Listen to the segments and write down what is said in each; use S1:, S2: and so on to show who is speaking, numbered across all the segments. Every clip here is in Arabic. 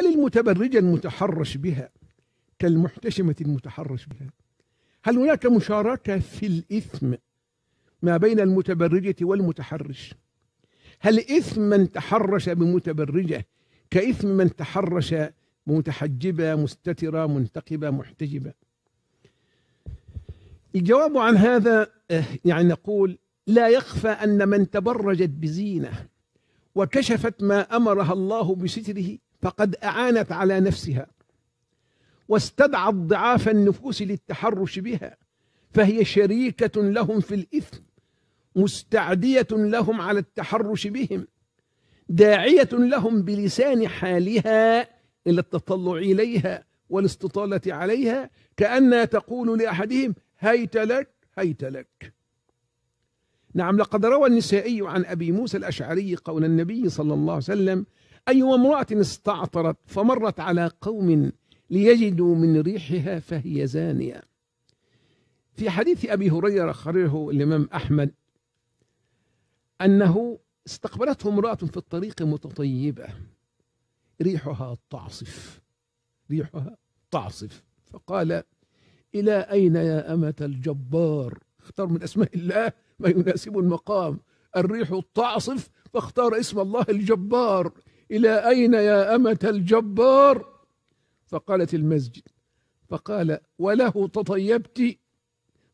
S1: هل المتبرج المتحرش بها كالمحتشمة المتحرش بها هل هناك مشاركة في الإثم ما بين المتبرجة والمتحرش هل إثم من تحرش بمتبرجة كإثم من تحرش متحجبة مستترة منتقبة محتجبة الجواب عن هذا آه، يعني نقول لا يخفى أن من تبرجت بزينة وكشفت ما أمرها الله بستره فقد أعانت على نفسها واستدعت ضعاف النفوس للتحرش بها فهي شريكة لهم في الإثم مستعدية لهم على التحرش بهم داعية لهم بلسان حالها إلى التطلع إليها والاستطالة عليها كأنها تقول لأحدهم هيت لك هيت لك نعم لقد روى النسائي عن أبي موسى الأشعري قول النبي صلى الله عليه وسلم أي أيوة امرأة استعطرت فمرت على قوم ليجدوا من ريحها فهي زانية في حديث أبي هريرة خرره الإمام أحمد أنه استقبلته امرأة في الطريق متطيبة ريحها تعصف ريحها تعصف فقال إلى أين يا أمة الجبار اختار من أسماء الله ما يناسب المقام الريح تعصف فاختار اسم الله الجبار إلى أين يا أمة الجبار فقالت المسجد فقال وله تطيبت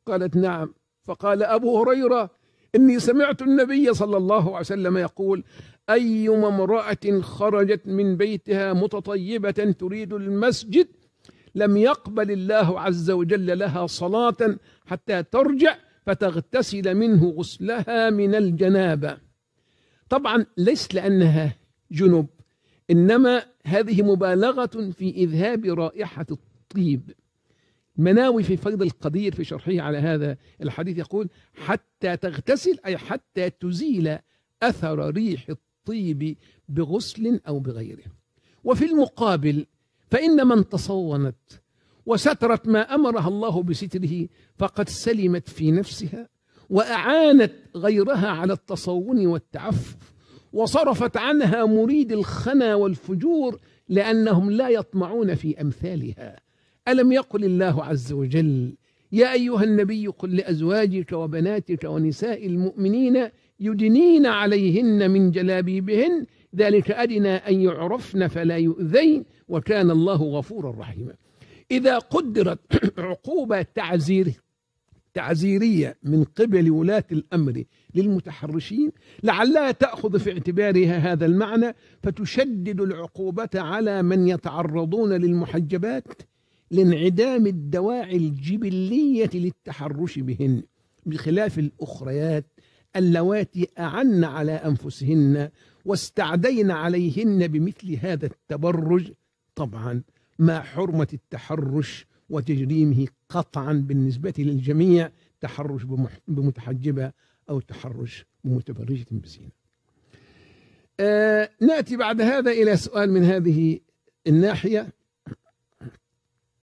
S1: قالت نعم فقال أبو هريرة إني سمعت النبي صلى الله عليه وسلم يقول أيما امرأة خرجت من بيتها متطيبة تريد المسجد لم يقبل الله عز وجل لها صلاة حتى ترجع فتغتسل منه غسلها من الجنابة طبعا ليس لأنها جنب إنما هذه مبالغة في إذهاب رائحة الطيب مناوي في فيض القدير في شرحه على هذا الحديث يقول حتى تغتسل أي حتى تزيل أثر ريح الطيب بغسل أو بغيره وفي المقابل فإن من تصونت وسترت ما أمرها الله بستره فقد سلمت في نفسها وأعانت غيرها على التصون والتعفف وصرفت عنها مريد الخنا والفجور لأنهم لا يطمعون في أمثالها ألم يقل الله عز وجل يا أيها النبي قل لأزواجك وبناتك ونساء المؤمنين يدنين عليهن من جلابيبهن ذلك أدنى أن يعرفن فلا يؤذين وكان الله غفورا رحيما إذا قدرت عقوبة تعزير تعزيرية من قبل ولاة الأمر للمتحرشين لعلها تأخذ في اعتبارها هذا المعنى فتشدد العقوبة على من يتعرضون للمحجبات لانعدام الدواعي الجبلية للتحرش بهن بخلاف الأخريات اللواتي أعن على أنفسهن واستعدين عليهن بمثل هذا التبرج طبعا ما حرمة التحرش وتجريمه قطعا بالنسبة للجميع تحرش بمتحجبة أو تحرش بمتبرجة بزينة آه نأتي بعد هذا إلى سؤال من هذه الناحية